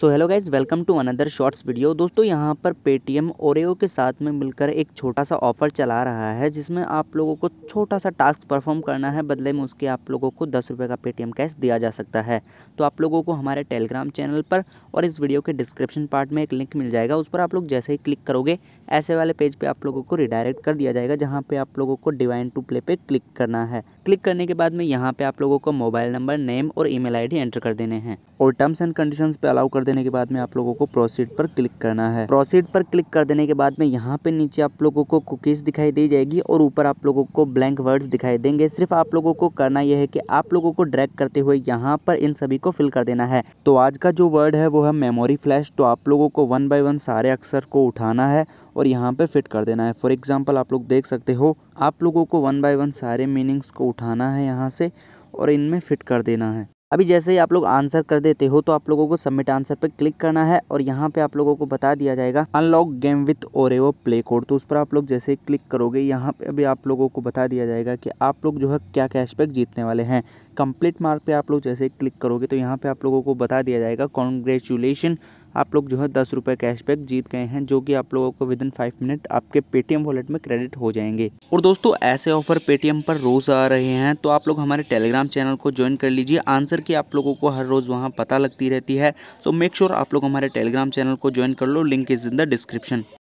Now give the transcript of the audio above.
so hello guys welcome to another shorts video दोस्तों यहाँ पर पेटीएम ओरियो के साथ में मिलकर एक छोटा सा ऑफर चला रहा है जिसमें आप लोगों को छोटा सा टास्क परफॉर्म करना है बदले में उसके आप लोगों को दस रुपये का पेटीएम कैश दिया जा सकता है तो आप लोगों को हमारे टेलीग्राम चैनल पर और इस वीडियो के डिस्क्रिप्शन पार्ट में एक लिंक मिल जाएगा उस पर आप लोग जैसे ही क्लिक करोगे ऐसे वाले पेज पर आप लोगों को रिडायरेक्ट कर दिया जाएगा जहाँ पर आप लोगों को डिवाइन टू प्ले पर क्लिक करना है क्लिक करने के बाद में यहाँ पर आप लोगों को मोबाइल नंबर नेम और ई मेल एंटर कर देने हैं और टर्म्स एंड कंडीशन पर अलाउ कर देने के बाद में आप लोगों को प्रोसीड पर क्लिक करना है प्रोसीड पर क्लिक कर देने के बाद में यहाँ पे नीचे आप लोगों को कुकीज दिखाई दी जाएगी और ऊपर आप लोगों को ब्लैंक वर्ड्स दिखाई देंगे सिर्फ आप लोगों को करना यह है कि आप लोगों को ड्रैग करते हुए यहाँ पर इन सभी को फिल कर देना है तो आज का जो वर्ड है वो है मेमोरी फ्लैश तो आप लोगों को वन बाय वन सारे अक्षर को उठाना है और यहाँ पे फिट कर देना है फॉर एग्जाम्पल आप लोग देख सकते हो आप लोगों को वन बाय वन सारे मीनिंग्स को उठाना है यहाँ से और इनमें फिट कर देना है अभी जैसे ही आप लोग आंसर कर देते हो तो आप लोगों को सबमिट आंसर पर क्लिक करना है और यहाँ पे आप लोगों को बता दिया जाएगा unlock game with Oreo play code तो उस पर आप लोग जैसे क्लिक करोगे यहाँ पे अभी आप लोगों को बता दिया जाएगा कि आप लोग जो है क्या कैशबैक जीतने वाले हैं कंप्लीट मार्क पे आप लोग जैसे क्लिक करोगे तो यहाँ पे आप लोगों को बता दिया जाएगा कॉन्ग्रेचुलेशन आप लोग जो है दस रुपये कैशबैक जीत गए हैं जो कि आप लोगों को विद इन फाइव मिनट आपके पेटीएम वॉलेट में क्रेडिट हो जाएंगे और दोस्तों ऐसे ऑफर पेटीएम पर रोज़ आ रहे हैं तो आप लोग हमारे टेलीग्राम चैनल को ज्वाइन कर लीजिए आंसर की आप लोगों को हर रोज़ वहाँ पता लगती रहती है सो मेक श्योर आप लोग हमारे टेलीग्राम चैनल को ज्वाइन कर लो link is in the description